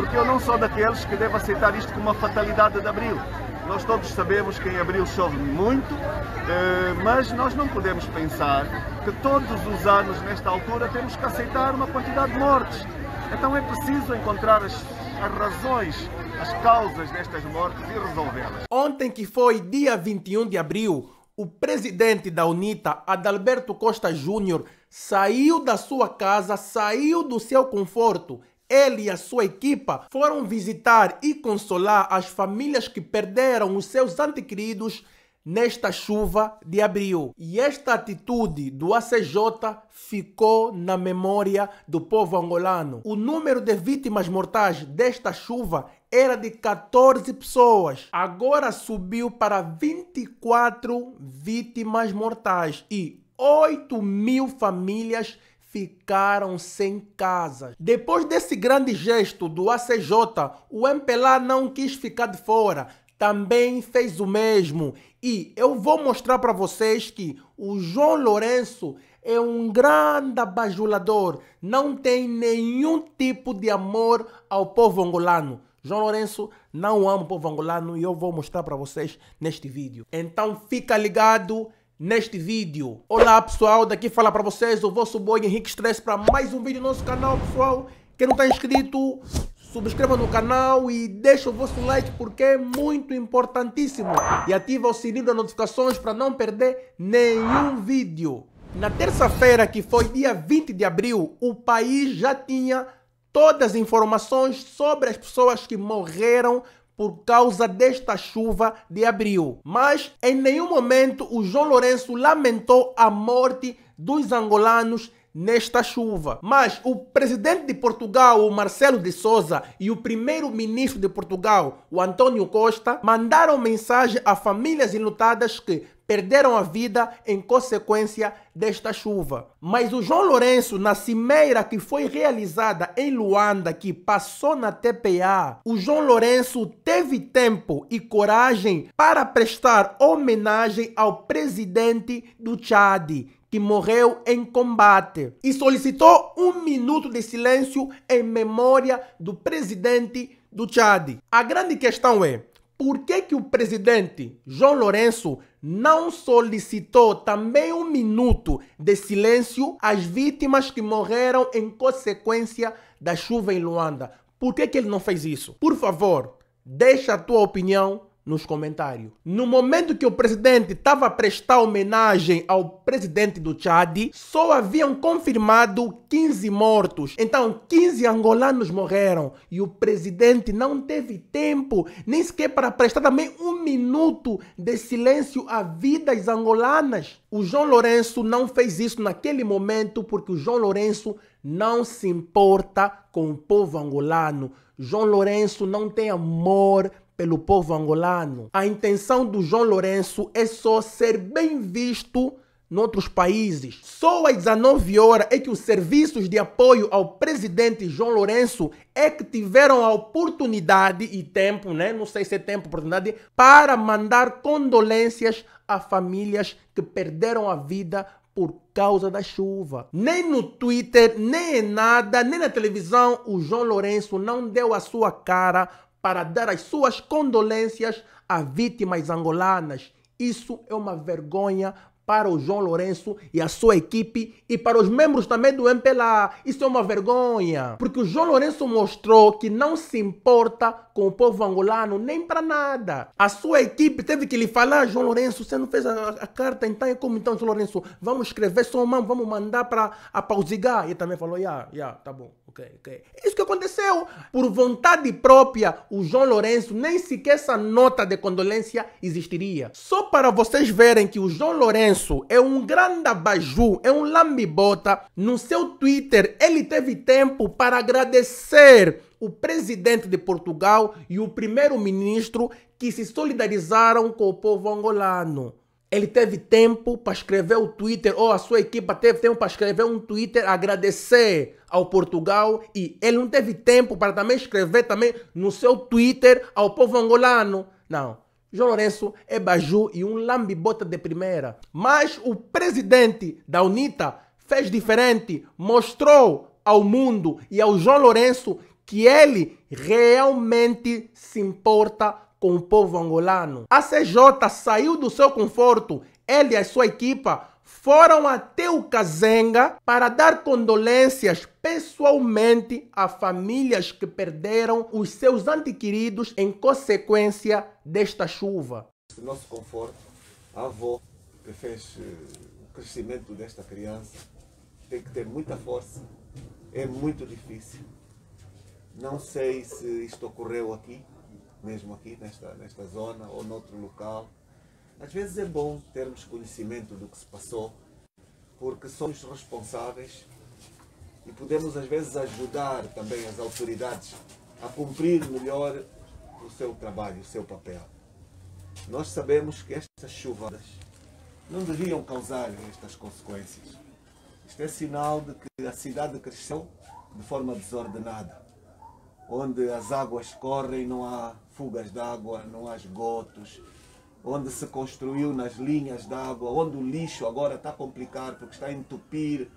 porque eu não sou daqueles que deve aceitar isto como uma fatalidade de abril. Nós todos sabemos que em abril chove muito, eh, mas nós não podemos pensar que todos os anos, nesta altura, temos que aceitar uma quantidade de mortes. Então é preciso encontrar as, as razões, as causas destas mortes e resolvê-las. Ontem, que foi dia 21 de abril, o presidente da UNITA, Adalberto Costa Júnior, saiu da sua casa, saiu do seu conforto ele e a sua equipa foram visitar e consolar as famílias que perderam os seus antequeridos nesta chuva de abril. E esta atitude do ACJ ficou na memória do povo angolano. O número de vítimas mortais desta chuva era de 14 pessoas. Agora subiu para 24 vítimas mortais e 8 mil famílias ficaram sem casa. Depois desse grande gesto do ACJ, o MPLA não quis ficar de fora, também fez o mesmo. E eu vou mostrar para vocês que o João Lourenço é um grande abajulador, não tem nenhum tipo de amor ao povo angolano. João Lourenço não ama o povo angolano e eu vou mostrar para vocês neste vídeo. Então fica ligado, neste vídeo. Olá pessoal, daqui fala para vocês o vosso boy Henrique Stress para mais um vídeo no nosso canal pessoal. Quem não está inscrito, subscreva no canal e deixa o vosso like porque é muito importantíssimo. E ativa o sininho das notificações para não perder nenhum vídeo. Na terça-feira, que foi dia 20 de abril, o país já tinha todas as informações sobre as pessoas que morreram por causa desta chuva de abril. Mas em nenhum momento o João Lourenço lamentou a morte dos angolanos nesta chuva. Mas o presidente de Portugal, o Marcelo de Souza, e o primeiro-ministro de Portugal, o António Costa, mandaram mensagem a famílias enlutadas que perderam a vida em consequência desta chuva. Mas o João Lourenço, na cimeira que foi realizada em Luanda, que passou na TPA, o João Lourenço teve tempo e coragem para prestar homenagem ao presidente do Tchad. que morreu em combate e solicitou um minuto de silêncio em memória do presidente do Tchad. A grande questão é por que, que o presidente João Lourenço não solicitou também um minuto de silêncio às vítimas que morreram em consequência da chuva em Luanda. Por que, que ele não fez isso? Por favor, deixa a tua opinião nos comentários. No momento que o presidente estava a prestar homenagem ao presidente do Chad, só haviam confirmado 15 mortos. Então, 15 angolanos morreram e o presidente não teve tempo nem sequer para prestar também um minuto de silêncio a vidas angolanas. O João Lourenço não fez isso naquele momento porque o João Lourenço não se importa com o povo angolano. João Lourenço não tem amor pelo povo angolano. A intenção do João Lourenço é só ser bem visto noutros países. Só às 19 horas é que os serviços de apoio ao presidente João Lourenço é que tiveram a oportunidade e tempo, né? Não sei se é tempo, oportunidade, para mandar condolências a famílias que perderam a vida por causa da chuva. Nem no Twitter, nem em nada, nem na televisão, o João Lourenço não deu a sua cara para dar as suas condolências a vítimas angolanas. Isso é uma vergonha para o João Lourenço e a sua equipe e para os membros também do MPLA. Isso é uma vergonha, porque o João Lourenço mostrou que não se importa com o povo angolano nem para nada. A sua equipe teve que lhe falar, João Lourenço, você não fez a, a carta, então é como então, João Lourenço? Vamos escrever sua mão, vamos mandar para a Pausigar. E também falou, já, yeah, já, yeah, tá bom. Isso que aconteceu. Por vontade própria, o João Lourenço, nem sequer essa nota de condolência existiria. Só para vocês verem que o João Lourenço é um grande abaju, é um lambibota. No seu Twitter, ele teve tempo para agradecer o presidente de Portugal e o primeiro-ministro que se solidarizaram com o povo angolano. Ele teve tempo para escrever o Twitter, ou a sua equipa teve tempo para escrever um Twitter, agradecer ao Portugal e ele não teve tempo para também escrever também no seu Twitter ao povo angolano. Não. João Lourenço é baju e um lambibota de primeira. Mas o presidente da UNITA fez diferente, mostrou ao mundo e ao João Lourenço que ele realmente se importa com o povo angolano. A CJ saiu do seu conforto, ele e a sua equipa foram até o Cazenga para dar condolências pessoalmente a famílias que perderam os seus antequeridos em consequência desta chuva. O nosso conforto, a avó que fez eh, o crescimento desta criança, tem que ter muita força, é muito difícil. Não sei se isto ocorreu aqui, mesmo aqui nesta, nesta zona ou noutro local. Às vezes é bom termos conhecimento do que se passou, porque somos responsáveis e podemos às vezes ajudar também as autoridades a cumprir melhor o seu trabalho, o seu papel. Nós sabemos que estas chuvas não deviam causar estas consequências. Isto é sinal de que a cidade cresceu de forma desordenada onde as águas correm, não há fugas d'água, não há esgotos, onde se construiu nas linhas d'água, onde o lixo agora está a complicar porque está a entupir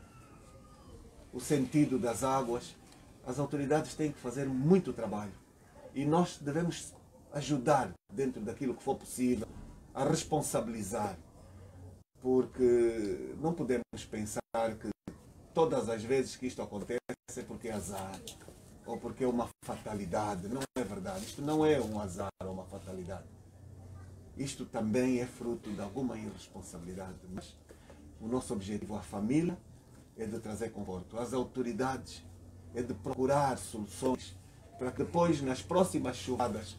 o sentido das águas. As autoridades têm que fazer muito trabalho e nós devemos ajudar dentro daquilo que for possível a responsabilizar, porque não podemos pensar que todas as vezes que isto acontece é porque é azar ou porque é uma fatalidade. Não é verdade. Isto não é um azar ou uma fatalidade. Isto também é fruto de alguma irresponsabilidade. Mas o nosso objetivo, a família, é de trazer conforto. As autoridades é de procurar soluções para que depois, nas próximas chuvadas,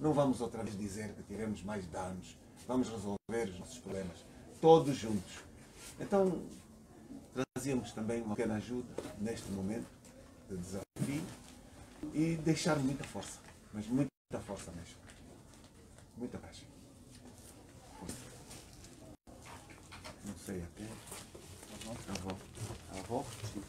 não vamos outra vez dizer que tiremos mais danos. Vamos resolver os nossos problemas, todos juntos. Então, trazíamos também uma pequena ajuda neste momento de desafio. E deixar muita força, mas muita força mesmo. Muita caixa. Não sei até. Avó. Avó? Sim.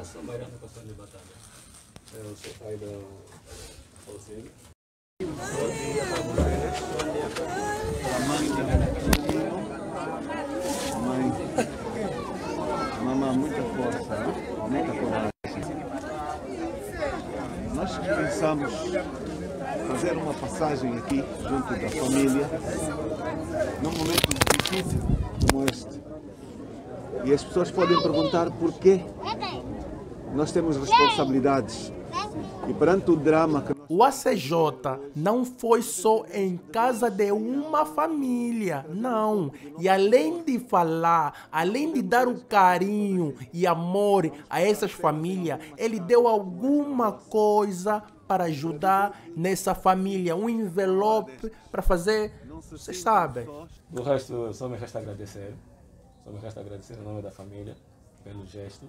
Essa Mariana passando de batalha. É o seu pai da Roseli. Mamãe, muita força, muita coragem. Nós pensamos fazer uma passagem aqui junto da família, num momento difícil como este. E as pessoas podem perguntar por quê? Nós temos responsabilidades e perante o drama que O ACJ não foi só em casa de uma família, não. E além de falar, além de dar o carinho e amor a essas famílias, ele deu alguma coisa para ajudar nessa família, um envelope para fazer, vocês sabem. O resto, só me resta agradecer, só me resta agradecer em nome da família pelo gesto.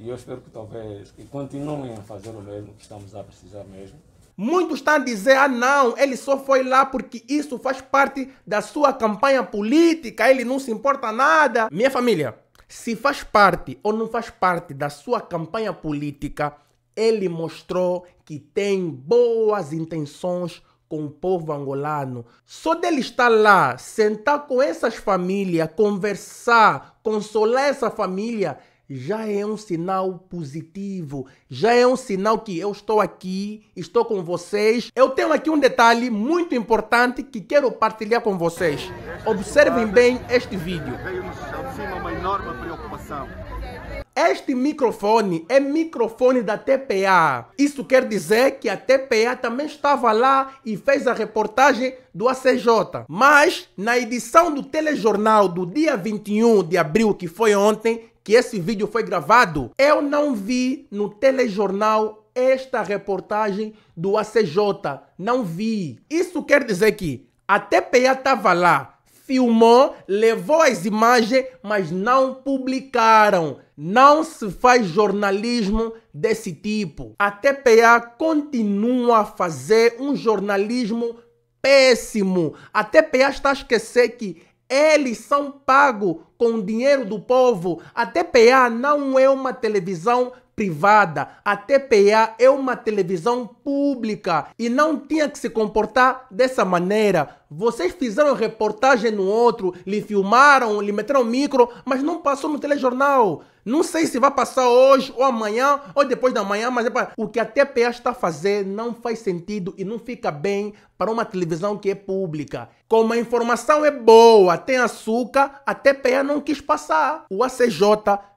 E eu espero que talvez que continuem a fazer o mesmo, que estamos a precisar mesmo. Muitos estão a dizer, ah não, ele só foi lá porque isso faz parte da sua campanha política, ele não se importa nada. Minha família, se faz parte ou não faz parte da sua campanha política, ele mostrou que tem boas intenções com o povo angolano. Só dele estar lá, sentar com essas famílias, conversar, consolar essa família, já é um sinal positivo, já é um sinal que eu estou aqui, estou com vocês. Eu tenho aqui um detalhe muito importante que quero partilhar com vocês. Observem bem este vídeo. veio cima uma enorme preocupação. Este microfone é microfone da TPA. Isso quer dizer que a TPA também estava lá e fez a reportagem do ACJ. Mas na edição do telejornal do dia 21 de abril, que foi ontem, que esse vídeo foi gravado, eu não vi no telejornal esta reportagem do ACJ. Não vi. Isso quer dizer que a TPA estava lá, filmou, levou as imagens, mas não publicaram. Não se faz jornalismo desse tipo. A TPA continua a fazer um jornalismo péssimo. A TPA está a esquecer que eles são pagos com o dinheiro do povo. A TPA não é uma televisão privada. A TPA é uma televisão pública e não tinha que se comportar dessa maneira. Vocês fizeram reportagem no outro, lhe filmaram, lhe meteram micro, mas não passou no telejornal. Não sei se vai passar hoje ou amanhã ou depois da manhã, mas epa, é o que a TPA está fazendo não faz sentido e não fica bem para uma televisão que é pública. Como a informação é boa, tem açúcar, a TPA não quis passar. O ACJ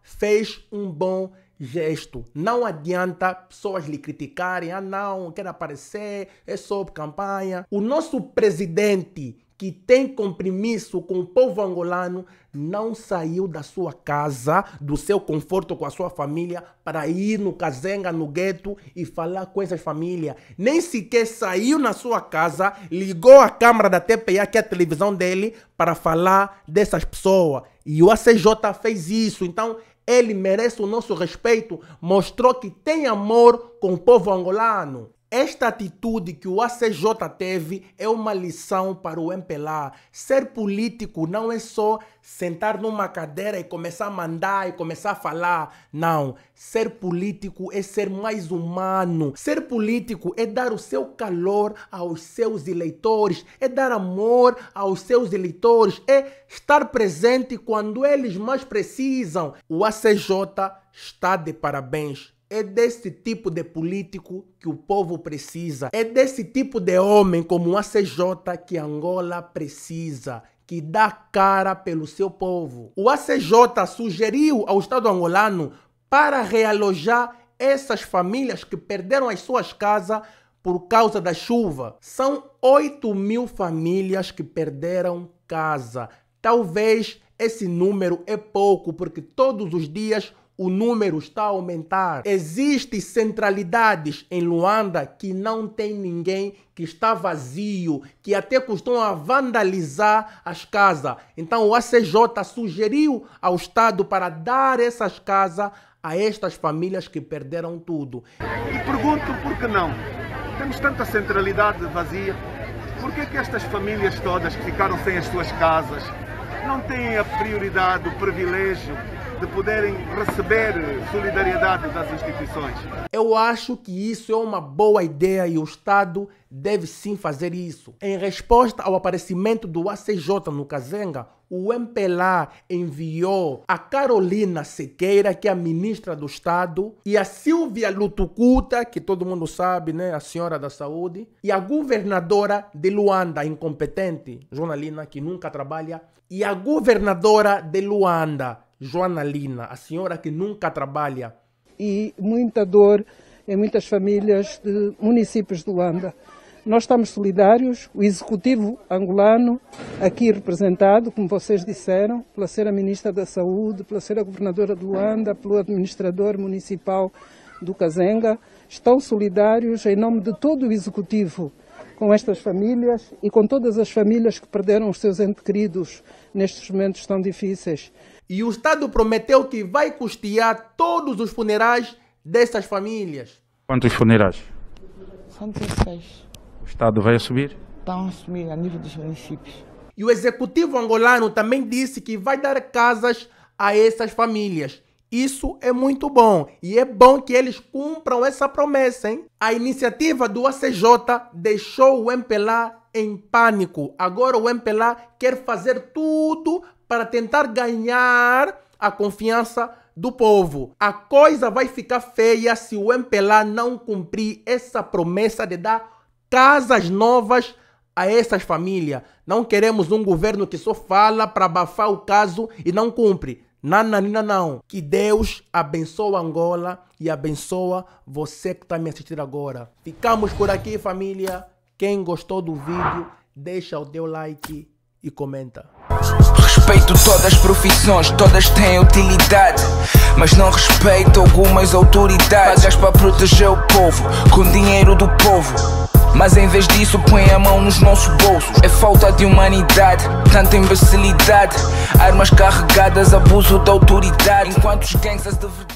fez um bom gesto. Não adianta pessoas lhe criticarem, ah não, quer aparecer, é só campanha. O nosso presidente que tem compromisso com o povo angolano não saiu da sua casa, do seu conforto com a sua família, para ir no casenga, no gueto e falar com essas famílias. Nem sequer saiu na sua casa, ligou a câmara da TPA, que é a televisão dele, para falar dessas pessoas. E o ACJ fez isso. Então, ele merece o nosso respeito, mostrou que tem amor com o povo angolano. Esta atitude que o ACJ teve é uma lição para o MPLA. Ser político não é só sentar numa cadeira e começar a mandar e começar a falar. Não. Ser político é ser mais humano. Ser político é dar o seu calor aos seus eleitores, é dar amor aos seus eleitores, é estar presente quando eles mais precisam. O ACJ está de parabéns é desse tipo de político que o povo precisa. É desse tipo de homem como o ACJ que Angola precisa. Que dá cara pelo seu povo. O ACJ sugeriu ao Estado angolano para realojar essas famílias que perderam as suas casas por causa da chuva. São 8 mil famílias que perderam casa. Talvez esse número é pouco, porque todos os dias o número está a aumentar. Existem centralidades em Luanda que não tem ninguém, que está vazio, que até costumam a vandalizar as casas. Então o ACJ sugeriu ao Estado para dar essas casas a estas famílias que perderam tudo. E pergunto por que não? Temos tanta centralidade vazia. Por que, é que estas famílias todas que ficaram sem as suas casas não têm a prioridade, o privilégio de poderem receber solidariedade das instituições. Eu acho que isso é uma boa ideia e o Estado deve sim fazer isso. Em resposta ao aparecimento do ACJ no Kazenga, o MPLA enviou a Carolina Sequeira, que é a ministra do Estado, e a Silvia Lutucuta, que todo mundo sabe, né, a senhora da saúde, e a governadora de Luanda, incompetente, Jonalina, que nunca trabalha, e a governadora de Luanda, Joana Lina, a senhora que nunca trabalha. E muita dor em muitas famílias de municípios de Luanda. Nós estamos solidários, o executivo angolano, aqui representado, como vocês disseram, pela senhora ministra da Saúde, pela senhora governadora de Luanda, pelo administrador municipal do Cazenga, estão solidários em nome de todo o executivo com estas famílias e com todas as famílias que perderam os seus entes queridos nestes momentos tão difíceis. E o Estado prometeu que vai custear todos os funerais dessas famílias. Quantos funerais? São 16. O Estado vai assumir? Estão a assumir a nível dos municípios. E o executivo angolano também disse que vai dar casas a essas famílias. Isso é muito bom e é bom que eles cumpram essa promessa, hein? A iniciativa do ACJ deixou o MPLA em pânico. Agora o MPLA quer fazer tudo para tentar ganhar a confiança do povo. A coisa vai ficar feia se o MPLA não cumprir essa promessa de dar casas novas a essas famílias. Não queremos um governo que só fala para abafar o caso e não cumpre. Nananina não. Que Deus abençoe Angola e abençoe você que está me assistindo agora. Ficamos por aqui, família. Quem gostou do vídeo, deixa o teu like e comenta. Respeito todas as profissões, todas têm utilidade. Mas não respeito algumas autoridades. Pagas para proteger o povo, com dinheiro do povo. Mas em vez disso põe a mão nos nossos bolsos É falta de humanidade, tanta imbecilidade Armas carregadas, abuso da autoridade Enquanto os gangsters de verdade